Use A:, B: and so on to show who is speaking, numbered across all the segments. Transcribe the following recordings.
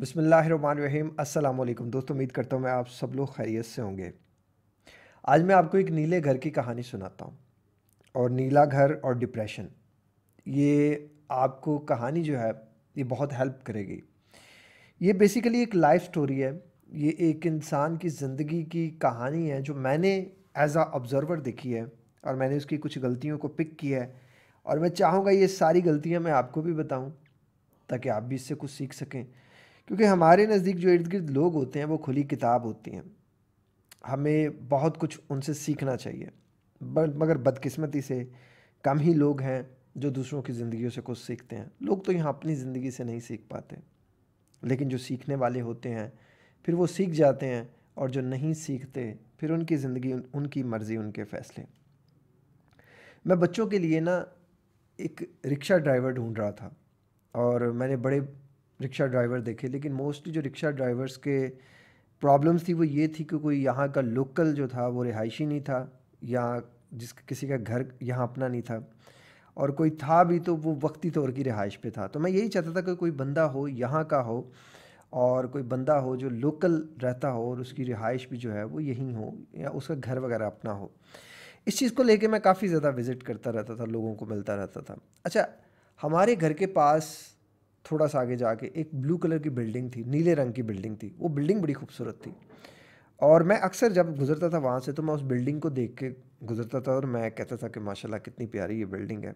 A: बसमीम अल्लाम दोस्तों उम्मीद करता हूँ मैं आप सब लोग खैरियत से होंगे आज मैं आपको एक नीले घर की कहानी सुनाता हूँ और नीला घर और डिप्रेशन ये आपको कहानी जो है ये बहुत हेल्प करेगी ये बेसिकली एक लाइफ स्टोरी है ये एक इंसान की ज़िंदगी की कहानी है जो मैंने एज आ ऑब्ज़रवर देखी है और मैंने उसकी कुछ गलतियों को पिक किया है और मैं चाहूँगा ये सारी गलतियाँ मैं आपको भी बताऊँ ताकि आप भी इससे कुछ सीख सकें क्योंकि हमारे नज़दीक जो इर्द गिर्द लोग होते हैं वो खुली किताब होती हैं हमें बहुत कुछ उनसे सीखना चाहिए मगर बदकिस्मती से कम ही लोग हैं जो दूसरों की ज़िंदगियों से कुछ सीखते हैं लोग तो यहाँ अपनी ज़िंदगी से नहीं सीख पाते लेकिन जो सीखने वाले होते हैं फिर वो सीख जाते हैं और जो नहीं सीखते फिर उनकी ज़िंदगी उनकी मर्ज़ी उनके फ़ैसले मैं बच्चों के लिए ना एक रिक्शा ड्राइवर ढूंढ रहा था और मैंने बड़े रिक्शा ड्राइवर देखे लेकिन मोस्टली जो रिक्शा ड्राइवर्स के प्रॉब्लम्स थी वो ये थी कि कोई यहाँ का लोकल जो था वो रिहायशी नहीं था या जिस किसी का घर यहाँ अपना नहीं था और कोई था भी तो वो वक्ती तौर की रिहाइश पे था तो मैं यही चाहता था कि कोई बंदा हो यहाँ का हो और कोई बंदा हो जो लोकल रहता हो और उसकी रिहाइश भी जो है वो यहीं हो या उसका घर वगैरह अपना हो इस चीज़ को लेके मैं काफ़ी ज़्यादा विज़िट करता रहता था लोगों को मिलता रहता था अच्छा हमारे घर के पास थोड़ा सा आगे जाके एक ब्लू कलर की बिल्डिंग थी नीले रंग की बिल्डिंग थी वो बिल्डिंग बड़ी खूबसूरत थी और मैं अक्सर जब गुज़रता था वहाँ से तो मैं उस बिल्डिंग को देख के गुज़रता था और मैं कहता था कि माशाल्लाह कितनी प्यारी ये बिल्डिंग है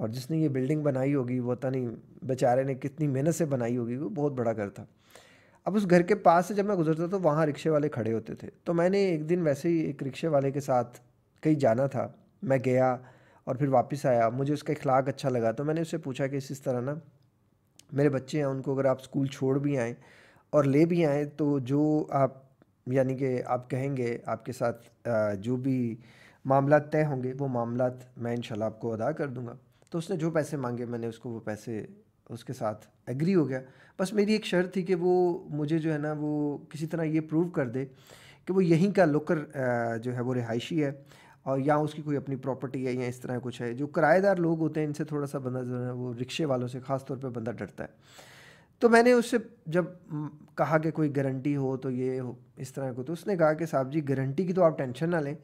A: और जिसने ये बिल्डिंग बनाई होगी वो पता नहीं बेचारे ने कितनी मेहनत से बनाई होगी वो बहुत बड़ा घर था अब उस घर के पास से जब मैं गुज़रता तो वहाँ रिक्शे वाले खड़े होते थे तो मैंने एक दिन वैसे ही एक रिक्शे वाले के साथ कहीं जाना था मैं गया और फिर वापस आया मुझे उसका इखलाक अच्छा लगा तो मैंने उससे पूछा कि इस तरह ना मेरे बच्चे हैं उनको अगर आप स्कूल छोड़ भी आएँ और ले भी आएँ तो जो आप यानी कि आप कहेंगे आपके साथ जो भी मामला तय होंगे वो मामला मैं इन आपको अदा कर दूँगा तो उसने जो पैसे मांगे मैंने उसको वो पैसे उसके साथ एग्री हो गया बस मेरी एक शर्त थी कि वो मुझे जो है ना वो किसी तरह ये प्रूव कर दे कि वो यहीं का लोकल जो है वो रिहायशी है और या उसकी कोई अपनी प्रॉपर्टी है या इस तरह कुछ है जो किराएदार लोग होते हैं इनसे थोड़ा सा बंदा जो है वो रिक्शे वालों से ख़ास तौर पे बंदा डरता है तो मैंने उससे जब कहा कि कोई गारंटी हो तो ये हो इस तरह को तो उसने कहा कि साहब जी गारंटी की तो आप टेंशन ना लें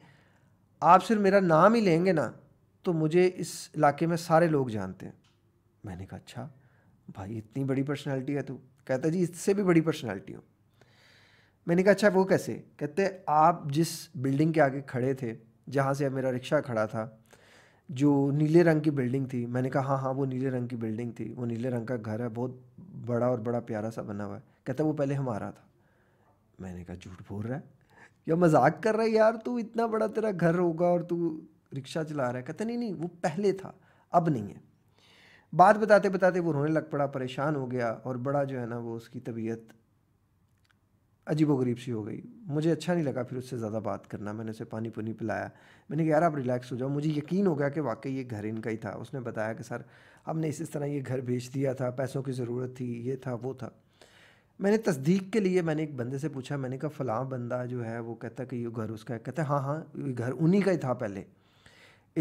A: आप सिर्फ मेरा नाम ही लेंगे ना तो मुझे इस इलाके में सारे लोग जानते हैं मैंने कहा अच्छा भाई इतनी बड़ी पर्सनैलिटी है तो कहता जी इससे भी बड़ी पर्सनैलिटी हो मैंने कहा अच्छा वो कैसे कहते आप जिस बिल्डिंग के आगे खड़े थे जहाँ से मेरा रिक्शा खड़ा था जो नीले रंग की बिल्डिंग थी मैंने कहा हाँ हाँ वो नीले रंग की बिल्डिंग थी वो नीले रंग का घर है बहुत बड़ा और बड़ा प्यारा सा बना हुआ है कहता वो पहले हमारा था मैंने कहा झूठ बोल रहा है या मजाक कर रहा है यार तू इतना बड़ा तेरा घर होगा और तू रिक्शा चला रहा है कहता नहीं नहीं वो पहले था अब नहीं है बात बताते बताते वो रोने लग पड़ा परेशान हो गया और बड़ा जो है ना वो उसकी तबीयत अजीबोगरीब सी हो गई मुझे अच्छा नहीं लगा फिर उससे ज़्यादा बात करना मैंने उसे पानी पुनी पिलाया मैंने कहा यार आप रिलैक्स हो जाओ मुझे यकीन हो गया कि वाकई ये घर इनका ही था उसने बताया कि सर हमने इस तरह ये घर बेच दिया था पैसों की ज़रूरत थी ये था वो था मैंने तस्दीक के लिए मैंने एक बंदे से पूछा मैंने कहा फ़लाँ बंदा जो है वो कहता कि ये घर उसका है हैं हाँ हाँ ये घर उन्हीं का ही था पहले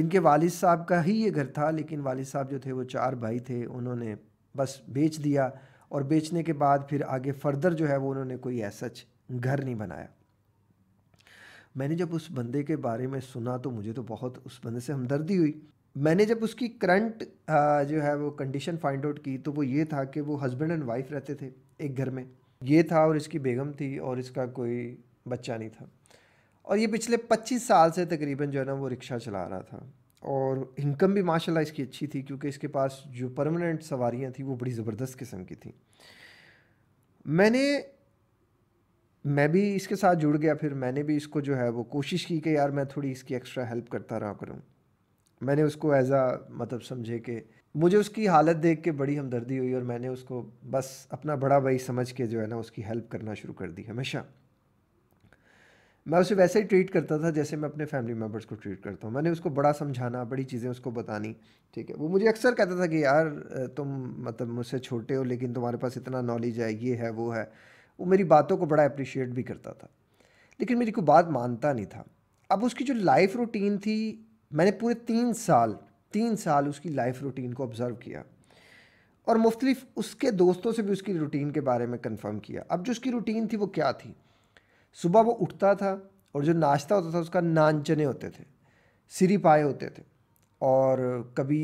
A: इनके वालिद साहब का ही ये घर था लेकिन वालिद साहब जो थे वो चार भाई थे उन्होंने बस बेच दिया और बेचने के बाद फिर आगे फर्दर जो है वो उन्होंने कोई ऐसा घर नहीं बनाया मैंने जब उस बंदे के बारे में सुना तो मुझे तो बहुत उस बंदे से हमदर्दी हुई मैंने जब उसकी करंट जो है वो कंडीशन फाइंड आउट की तो वो ये था कि वो हस्बैंड एंड वाइफ रहते थे एक घर में ये था और इसकी बेगम थी और इसका कोई बच्चा नहीं था और ये पिछले 25 साल से तकरीबन जो है ना वो रिक्शा चला रहा था और इनकम भी माशाल्लाह इसकी अच्छी थी क्योंकि इसके पास जो परमानेंट सवारियाँ थी वो बड़ी ज़बरदस्त किस्म की थी मैंने मैं भी इसके साथ जुड़ गया फिर मैंने भी इसको जो है वो कोशिश की कि यार मैं थोड़ी इसकी एक्स्ट्रा हेल्प करता रहा करूँ मैंने उसको एज आ मतलब समझे कि मुझे उसकी हालत देख के बड़ी हमदर्दी हुई और मैंने उसको बस अपना बड़ा भाई समझ के जो है ना उसकी हेल्प करना शुरू कर दी हमेशा मैं उसे वैसे ही ट्रीट करता था जैसे मैं अपने फैमिली मेम्बर्स को ट्रीट करता हूँ मैंने उसको बड़ा समझाना बड़ी चीज़ें उसको बतानी ठीक है वो मुझे अक्सर कहता था कि यार तुम मतलब मुझसे छोटे हो लेकिन तुम्हारे पास इतना नॉलेज है ये है वो है वो मेरी बातों को बड़ा अप्रिशिएट भी करता था लेकिन मेरी कोई बात मानता नहीं था अब उसकी जो लाइफ रूटीन थी मैंने पूरे तीन साल तीन साल उसकी लाइफ रूटीन को ऑब्ज़र्व किया और मुख्तलिफ उसके दोस्तों से भी उसकी रूटीन के बारे में कंफर्म किया अब जो उसकी रूटीन थी वो क्या थी सुबह वो उठता था और जो नाश्ता होता था उसका नान चने होते थे सिरी पाए होते थे और कभी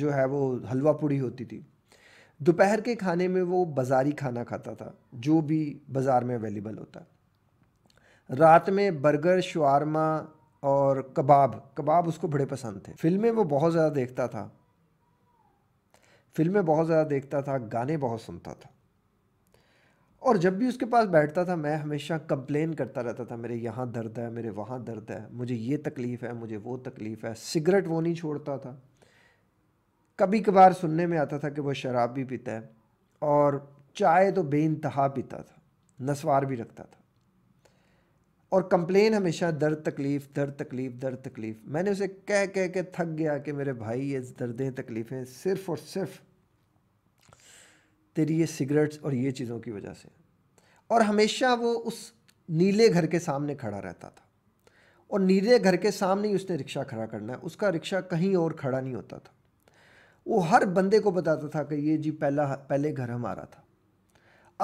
A: जो है वो हलवा पूड़ी होती थी दोपहर के खाने में वो बाज़ारी खाना खाता था जो भी बाज़ार में अवेलेबल होता रात में बर्गर शवारमा और कबाब कबाब उसको बड़े पसंद थे फिल्में वो बहुत ज़्यादा देखता था फिल्में बहुत ज़्यादा देखता था गाने बहुत सुनता था और जब भी उसके पास बैठता था मैं हमेशा कंप्लेन करता रहता था मेरे यहाँ दर्द है मेरे वहाँ दर्द है मुझे ये तकलीफ़ है मुझे वो तकलीफ़ है सिगरेट वो नहीं छोड़ता था कभी कभार सुनने में आता था कि वो शराब भी पीता है और चाय तो बे पीता था नसवार भी रखता था और कंप्लेन हमेशा दर्द तकलीफ़ दर्द तकलीफ़ दर्द तकलीफ़ मैंने उसे कह कह के थक गया कि मेरे भाई ये दर्दें तकलीफ़ें सिर्फ़ और सिर्फ़ तेरी ये सिगरेट्स और ये चीज़ों की वजह से और हमेशा वो उस नीले घर के सामने खड़ा रहता था और नीले घर के सामने ही उसने रिक्शा खड़ा करना है उसका रिक्शा कहीं और खड़ा नहीं होता था वो हर बंदे को बताता था कि ये जी पहला पहले घर हमारा था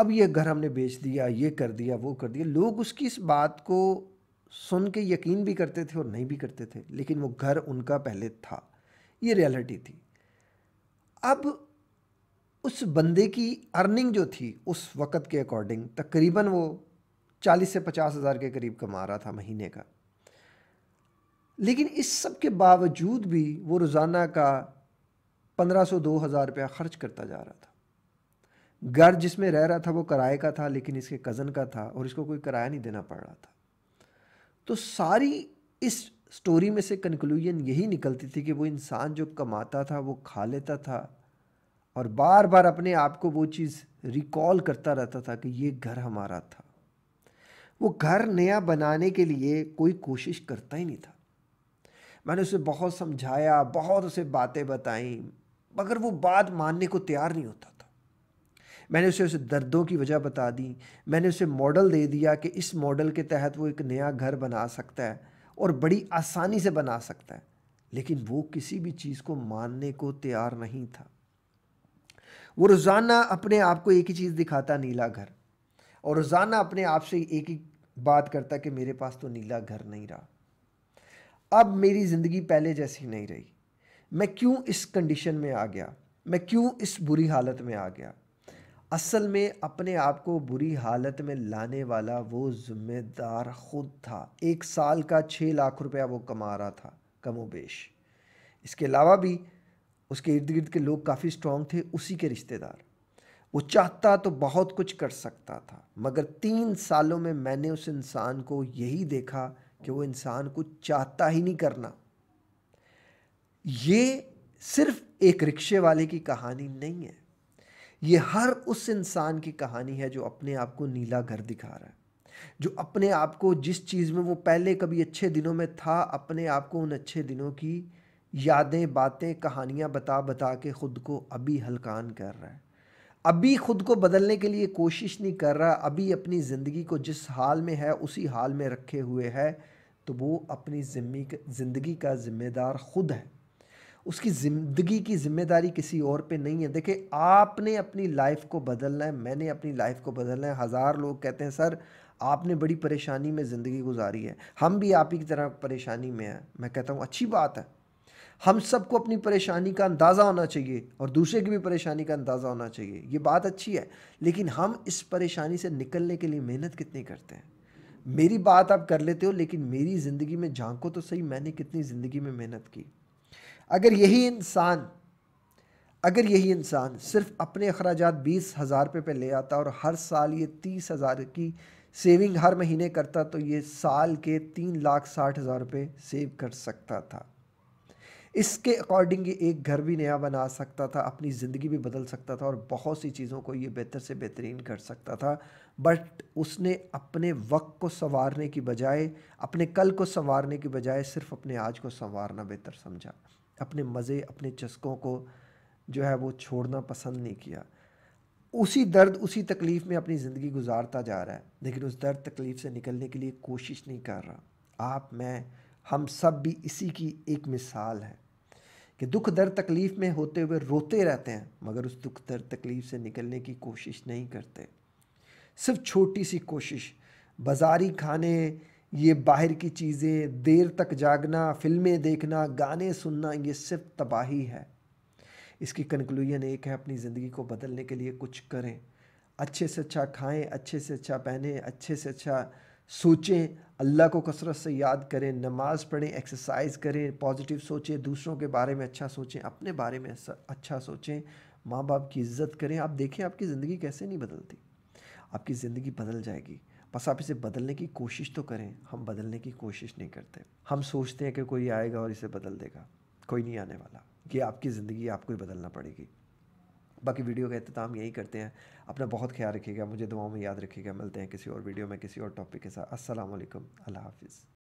A: अब ये घर हमने बेच दिया ये कर दिया वो कर दिया लोग उसकी इस बात को सुन के यकीन भी करते थे और नहीं भी करते थे लेकिन वो घर उनका पहले था ये रियलिटी थी अब उस बंदे की अर्निंग जो थी उस वक़्त के अकॉर्डिंग तकरीबन वो चालीस से पचास हज़ार के करीब कमा रहा था महीने का लेकिन इस सब के बावजूद भी वो रोज़ाना का पंद्रह सौ दो हज़ार रुपया ख़र्च करता जा रहा था घर जिसमें रह रहा था वो किराए का था लेकिन इसके कज़न का था और इसको कोई किराया नहीं देना पड़ रहा था तो सारी इस स्टोरी में से कंक्लूजन यही निकलती थी कि वो इंसान जो कमाता था वो खा लेता था और बार बार अपने आप को वो चीज़ रिकॉल करता रहता था कि ये घर हमारा था वो घर नया बनाने के लिए कोई कोशिश करता ही नहीं था मैंने उसे बहुत समझाया बहुत उसे बातें बताई मगर वो बात मानने को तैयार नहीं होता था मैंने उसे उसे दर्दों की वजह बता दी मैंने उसे मॉडल दे दिया कि इस मॉडल के तहत वो एक नया घर बना सकता है और बड़ी आसानी से बना सकता है लेकिन वो किसी भी चीज़ को मानने को तैयार नहीं था वो रोज़ाना अपने आप को एक ही चीज़ दिखाता नीला घर और रोज़ाना अपने आप से एक ही बात करता कि मेरे पास तो नीला घर नहीं रहा अब मेरी ज़िंदगी पहले जैसी नहीं रही मैं क्यों इस कंडीशन में आ गया मैं क्यों इस बुरी हालत में आ गया असल में अपने आप को बुरी हालत में लाने वाला वो ज़िम्मेदार ख़ुद था एक साल का छः लाख रुपया वो कमा रहा था कमोबेश इसके अलावा भी उसके इर्द गिर्द के लोग काफ़ी स्ट्रांग थे उसी के रिश्तेदार वो चाहता तो बहुत कुछ कर सकता था मगर तीन सालों में मैंने उस इंसान को यही देखा कि वो इंसान कुछ चाहता ही नहीं करना ये सिर्फ एक रिक्शे वाले की कहानी नहीं है ये हर उस इंसान की कहानी है जो अपने आप को नीला घर दिखा रहा है जो अपने आप को जिस चीज़ में वो पहले कभी अच्छे दिनों में था अपने आप को उन अच्छे दिनों की यादें बातें कहानियाँ बता बता के ख़ुद को अभी हलकान कर रहा है अभी ख़ुद को बदलने के लिए कोशिश नहीं कर रहा अभी अपनी ज़िंदगी को जिस हाल में है उसी हाल में रखे हुए है तो वो अपनी ज़िम्मी ज़िंदगी का ज़िम्मेदार ख़ुद है उसकी ज़िंदगी की ज़िम्मेदारी किसी और पे नहीं है देखिए आपने अपनी लाइफ को बदलना है मैंने अपनी लाइफ को बदलना है हज़ार लोग कहते हैं सर आपने बड़ी परेशानी में ज़िंदगी गुजारी है हम भी आप ही की तरह परेशानी में हैं मैं कहता हूँ अच्छी बात है हम सबको अपनी परेशानी का अंदाज़ा होना चाहिए और दूसरे की भी परेशानी का अंदाज़ा होना चाहिए ये बात अच्छी है लेकिन हम इस परेशानी से निकलने के लिए मेहनत कितनी करते हैं मेरी बात आप कर लेते हो लेकिन मेरी ज़िंदगी में झांको तो सही मैंने कितनी ज़िंदगी में मेहनत की अगर यही इंसान अगर यही इंसान सिर्फ अपने अखराज बीस हज़ार रुपये पर ले आता और हर साल ये तीस हज़ार की सेविंग हर महीने करता तो ये साल के तीन लाख साठ हज़ार रुपये सेव कर सकता था इसके अकॉर्डिंग ये एक घर भी नया बना सकता था अपनी ज़िंदगी भी बदल सकता था और बहुत सी चीज़ों को ये बेहतर से बेहतरीन कर सकता था बट उसने अपने वक्त को संवारने की बजाय अपने कल को संवारने की बजाय सिर्फ अपने आज को संवारना बेहतर समझा अपने मज़े अपने चस्कों को जो है वो छोड़ना पसंद नहीं किया उसी दर्द उसी तकलीफ़ में अपनी ज़िंदगी गुजारता जा रहा है लेकिन उस दर्द तकलीफ़ से निकलने के लिए कोशिश नहीं कर रहा आप मैं हम सब भी इसी की एक मिसाल है कि दुख दर्द तकलीफ़ में होते हुए रोते रहते हैं मगर उस दुख दर्द तकलीफ़ से निकलने की कोशिश नहीं करते सिर्फ छोटी सी कोशिश बाजारी खाने ये बाहर की चीज़ें देर तक जागना फिल्में देखना गाने सुनना ये सिर्फ तबाही है इसकी कंक्लूजन एक है अपनी ज़िंदगी को बदलने के लिए कुछ करें अच्छे से अच्छा खाएं अच्छे से अच्छा पहने अच्छे से अच्छा सोचें अल्लाह को कसरत से याद करें नमाज़ पढ़ें एक्सरसाइज करें पॉजिटिव सोचें दूसरों के बारे में अच्छा सोचें अपने बारे में अच्छा सोचें माँ बाप की इज्जत करें आप देखें आपकी ज़िंदगी कैसे नहीं बदलती आपकी ज़िंदगी बदल जाएगी बस आप इसे बदलने की कोशिश तो करें हम बदलने की कोशिश नहीं करते हम सोचते हैं कि कोई आएगा और इसे बदल देगा कोई नहीं आने वाला ये आपकी ज़िंदगी आपको ही बदलना पड़ेगी बाकी वीडियो का अख्ताम यही करते हैं अपना बहुत ख्याल रखिएगा मुझे दुआओं में याद रखिएगा मिलते हैं किसी और वीडियो में किसी और टॉपिक के साथ असल अल्लाह हाफिज़